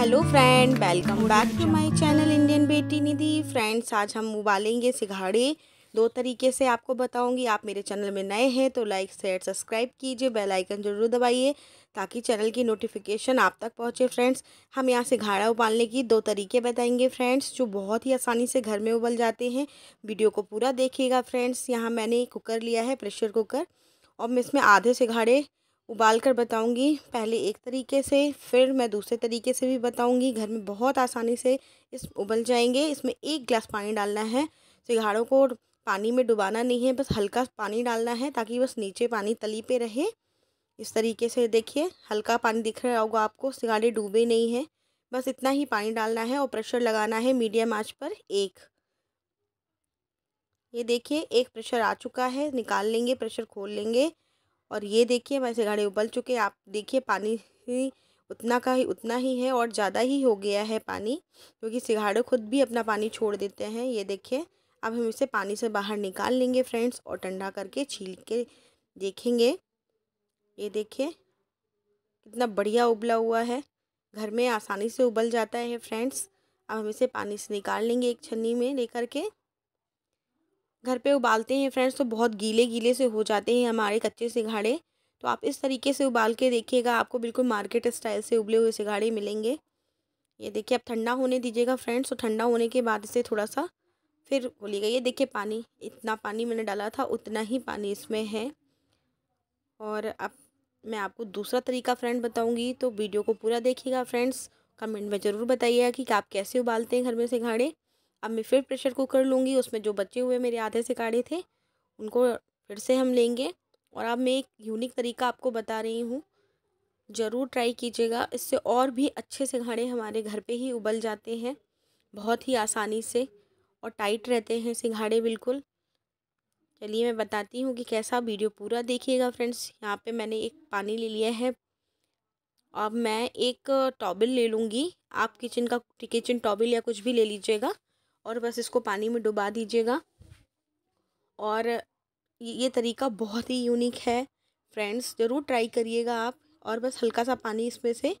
hello friend welcome back to my channel Indian बेटी Nidhi friends आज हम उबालेंगे सिघाड़े दो तरीके से आपको बताऊंगी आप मेरे चैनल में नए हैं तो लाइक शेयर सब्सक्राइब कीजिए बेल आइकन जरूर दबाइए ताकि चैनल की नोटिफिकेशन आप तक पहुंचे फ्रेंड्स हम यहाँ सिघाड़ा उबालने की दो तरीके बताएंगे फ्रेंड्स जो बहुत ही आसानी से घर में उबल जाते हैं वीडियो को पूरा देखिएगा फ्रेंड्स यहाँ मैंने कुकर लिया है प्रेशर कुकर और मैं इसमें आधे सिघाड़े उबाल कर बताऊँगी पहले एक तरीके से फिर मैं दूसरे तरीके से भी बताऊँगी घर में बहुत आसानी से इस उबल जाएंगे इसमें एक गिलास पानी डालना है सिंघाड़ों को पानी में डुबाना नहीं है बस हल्का पानी डालना है ताकि बस नीचे पानी तली पे रहे इस तरीके से देखिए हल्का पानी दिख रहा होगा आपको सिंगाड़े डूबे नहीं हैं बस इतना ही पानी डालना है और प्रेशर लगाना है मीडियम आंच पर एक ये देखिए एक प्रेशर आ चुका है निकाल लेंगे प्रेशर खोल लेंगे और ये देखिए हमारे सिंघाड़े उबल चुके आप देखिए पानी ही उतना का ही उतना ही है और ज़्यादा ही हो गया है पानी क्योंकि सिंघाड़े खुद भी अपना पानी छोड़ देते हैं ये देखिए अब हम इसे पानी से बाहर निकाल लेंगे फ्रेंड्स और ठंडा करके छील के देखेंगे ये देखिए कितना बढ़िया उबला हुआ है घर में आसानी से उबल जाता है फ्रेंड्स अब हम इसे पानी से निकाल लेंगे एक छन्नी में लेकर के घर पे उबालते हैं फ्रेंड्स तो बहुत गीले गीले से हो जाते हैं हमारे कच्चे सिंघाड़े तो आप इस तरीके से उबाल के देखिएगा आपको बिल्कुल मार्केट स्टाइल से उबले हुए सिंघाड़े मिलेंगे ये देखिए आप ठंडा होने दीजिएगा फ्रेंड्स तो ठंडा होने के बाद इसे थोड़ा सा फिर खोलिएगा ये देखिए पानी इतना पानी मैंने डाला था उतना ही पानी इसमें है और अब मैं आपको दूसरा तरीका फ्रेंड बताऊंगी तो वीडियो को पूरा देखिएगा फ्रेंड्स कमेंट में ज़रूर बताइएगा कि आप कैसे उबालते हैं घर में सिंघाड़े अब मैं फिर प्रेशर कुकर लूँगी उसमें जो बचे हुए मेरे आधे से काढ़े थे उनको फिर से हम लेंगे और अब मैं एक यूनिक तरीका आपको बता रही हूँ ज़रूर ट्राई कीजिएगा इससे और भी अच्छे से घड़े हमारे घर पे ही उबल जाते हैं बहुत ही आसानी से और टाइट रहते हैं सिंघाड़े बिल्कुल चलिए मैं बताती हूँ कि कैसा वीडियो पूरा देखिएगा फ्रेंड्स यहाँ पे मैंने एक पानी ले लिया है अब मैं एक टॉबल ले लूँगी आप किचन का किचन टॉबल या कुछ भी ले लीजिएगा और बस इसको पानी में डुबा दीजिएगा और ये तरीका बहुत ही यूनिक है फ्रेंड्स ज़रूर ट्राई करिएगा आप और बस हल्का सा पानी इसमें से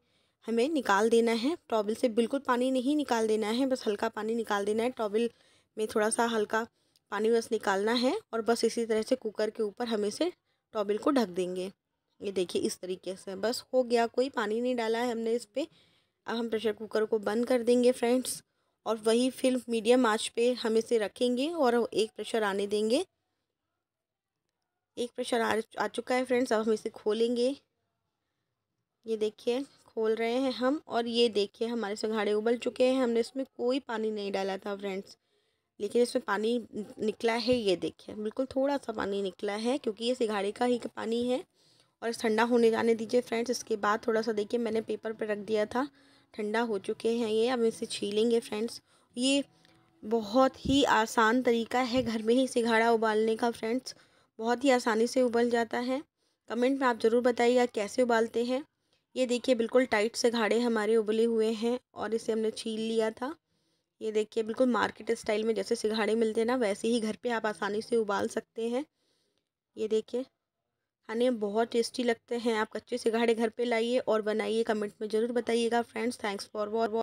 हमें निकाल देना है टॉवल से बिल्कुल पानी नहीं निकाल देना है बस हल्का पानी निकाल देना है टॉवल में थोड़ा सा हल्का पानी बस निकालना है और बस इसी तरह से कुकर के ऊपर हम इसे टॉवल को ढक देंगे ये देखिए इस तरीके से बस हो गया कोई पानी नहीं डाला है हमने इस पर अब हम प्रेशर कुकर को बंद कर देंगे फ्रेंड्स और वही फिल्म मीडियम आँच पे हम इसे रखेंगे और एक प्रेशर आने देंगे एक प्रेशर आ, आ चुका है फ्रेंड्स अब हम इसे खोलेंगे ये देखिए खोल रहे हैं हम और ये देखिए हमारे सिंघाड़े उबल चुके हैं हमने इसमें कोई पानी नहीं डाला था फ्रेंड्स लेकिन इसमें पानी निकला है ये देखिए बिल्कुल थोड़ा सा पानी निकला है क्योंकि ये सिंघाड़े का ही का पानी है और ठंडा होने जाने दीजिए फ्रेंड्स इसके बाद थोड़ा सा देखिए मैंने पेपर पर रख दिया था ठंडा हो चुके हैं ये अब इसे छीलेंगे फ्रेंड्स ये बहुत ही आसान तरीका है घर में ही सिंघाड़ा उबालने का फ्रेंड्स बहुत ही आसानी से उबल जाता है कमेंट में आप ज़रूर बताइएगा कैसे उबालते हैं ये देखिए बिल्कुल टाइट से घाड़े हमारे उबले हुए हैं और इसे हमने छील लिया था ये देखिए बिल्कुल मार्केट स्टाइल में जैसे सिघाड़े मिलते हैं ना वैसे ही घर पे आप आसानी से उबाल सकते हैं ये देखिए खाने में बहुत टेस्टी लगते हैं आप कच्चे सिगाड़े घर पे लाइए और बनाइए कमेंट में ज़रूर बताइएगा फ्रेंड्स थैंक्स फॉर वॉर